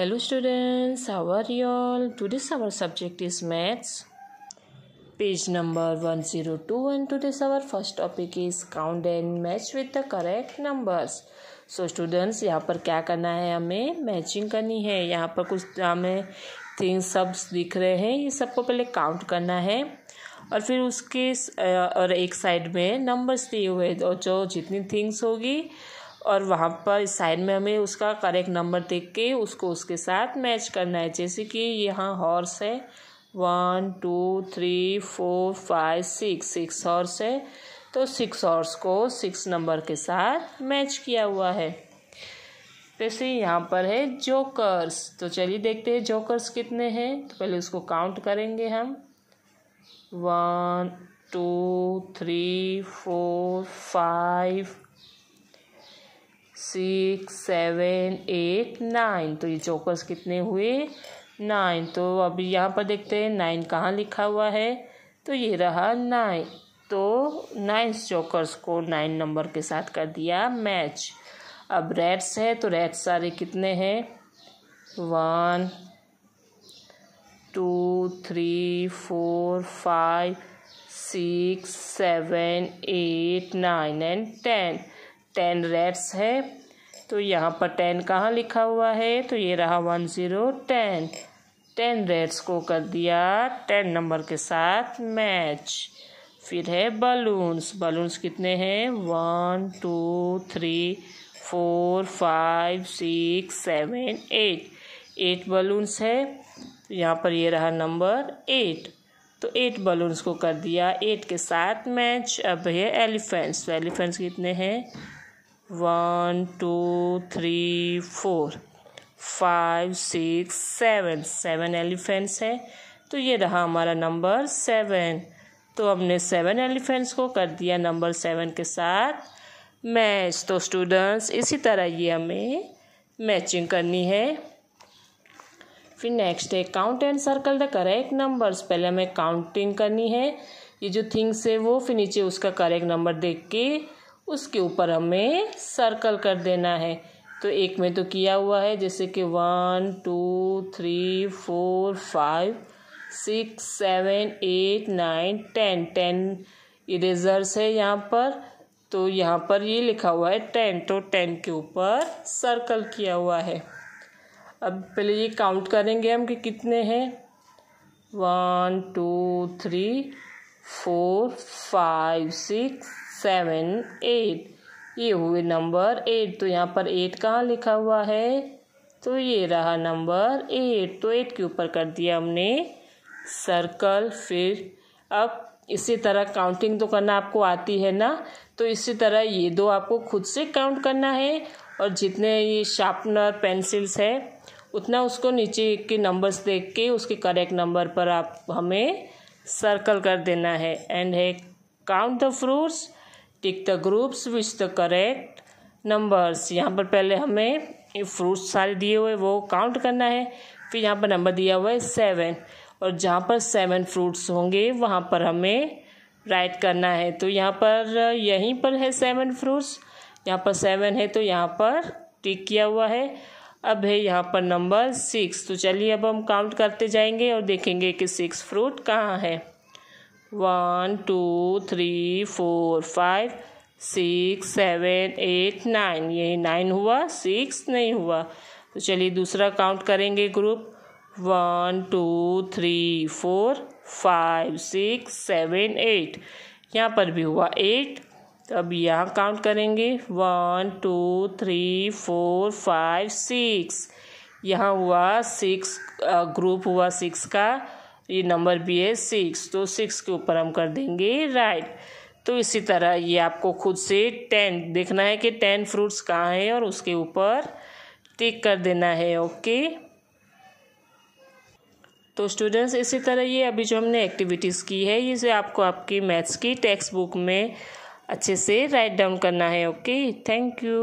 hello students our you'll today's our subject is maths page number one zero two and today's our first topic is count and match with the correct numbers so students यहाँ पर क्या करना है हमें matching करनी है यहाँ पर कुछ हमें थिंग्स सब दिख रहे हैं ये सबको पहले काउंट करना है और फिर उसके और एक साइड में नंबर्स दिए हुए और जो जितनी थिंग्स होगी और वहाँ पर साइड में हमें उसका करेक्ट नंबर देख के उसको उसके साथ मैच करना है जैसे कि यहाँ हॉर्स है one two three four five six six horse है तो सिक्स हॉर्स को सिक्स नंबर के साथ मैच किया हुआ है जैसे यहाँ पर है जोकर्स तो चलिए देखते हैं जोकर्स कितने हैं तो पहले उसको काउंट करेंगे हम one two three four five six seven eight nine तो ये चौकस कितने हुए नाइन तो अब यहाँ पर देखते हैं नाइन कहाँ लिखा हुआ है तो ये रहा नाइन तो नाइन चौकर्स को नाइन नंबर के साथ कर दिया मैच अब रेड्स है तो रेड्स सारे कितने हैं one two three four five six seven eight nine and ten ten rats है तो यहाँ पर टेन कहाँ लिखा हुआ है तो ये रहा one zero ten ten reds को कर दिया टेन नंबर के साथ मैच फिर है बलून्स बलून्स कितने हैं one two three four five six seven eight eight balloons है यहाँ पर ये रहा नंबर एट तो एट बलून्स को कर दिया एट के साथ मैच अब है एलिफेंट्स तो एलिफेंट्स कितने हैं one two three four five six seven seven elephants हैं तो ये रहा हमारा नंबर सेवन तो हमने सेवन एलिफेंट्स को कर दिया नंबर सेवन के साथ मैच तो स्टूडेंट्स इसी तरह ये हमें मैचिंग करनी है फिर नेक्स्ट है count and circle the correct numbers पहले हमें काउंटिंग करनी है ये जो थिंग्स है वो फिर नीचे उसका करेक्ट नंबर देख के उसके ऊपर हमें सर्कल कर देना है तो एक में तो किया हुआ है जैसे कि one two three four five six seven eight nine ten ten erasers है यहाँ पर तो यहाँ पर ये लिखा हुआ है टेन तो टेन के ऊपर सर्कल किया हुआ है अब पहले ये काउंट करेंगे हम कि कितने हैं one two three four five six seven eight ये हुए नंबर एट तो यहाँ पर एट कहाँ लिखा हुआ है तो ये रहा नंबर एट तो एट के ऊपर कर दिया हमने सर्कल फिर अब इसी तरह काउंटिंग तो करना आपको आती है ना तो इसी तरह ये दो आपको खुद से काउंट करना है और जितने ये शार्पनर पेंसिल्स है उतना उसको नीचे के नंबर्स देख के उसके करेक्ट नंबर पर आप हमें सर्कल कर देना है एंड है count the fruits tick the groups which the correct numbers यहाँ पर पहले हमें फ्रूट्स सारे दिए हुए वो काउंट करना है फिर यहाँ पर नंबर दिया हुआ है सेवन और जहाँ पर सेवन फ्रूट्स होंगे वहाँ पर हमें राइट करना है तो यहाँ पर यहीं पर है सेवन फ्रूट्स यहाँ पर सेवन है तो यहाँ पर टिक किया हुआ है अब है यहाँ पर नंबर सिक्स तो चलिए अब हम काउंट करते जाएंगे और देखेंगे कि सिक्स फ्रूट कहाँ है one two three four five six seven eight nine ये नाइन हुआ सिक्स नहीं हुआ तो चलिए दूसरा काउंट करेंगे group one two three four five six seven eight यहाँ पर भी हुआ एट तो अब यहाँ काउंट करेंगे one two three four five six यहाँ हुआ सिक्स ग्रुप uh, हुआ सिक्स का ये नंबर भी है सिक्स तो सिक्स के ऊपर हम कर देंगे राइट तो इसी तरह ये आपको खुद से टेन देखना है कि टेन फ्रूट्स कहाँ हैं और उसके ऊपर टिक कर देना है ओके तो स्टूडेंट्स इसी तरह ये अभी जो हमने एक्टिविटीज़ की है ये से आपको आपकी मैथ्स की टेक्स्ट बुक में अच्छे से राइट डाउन करना है ओके थैंक यू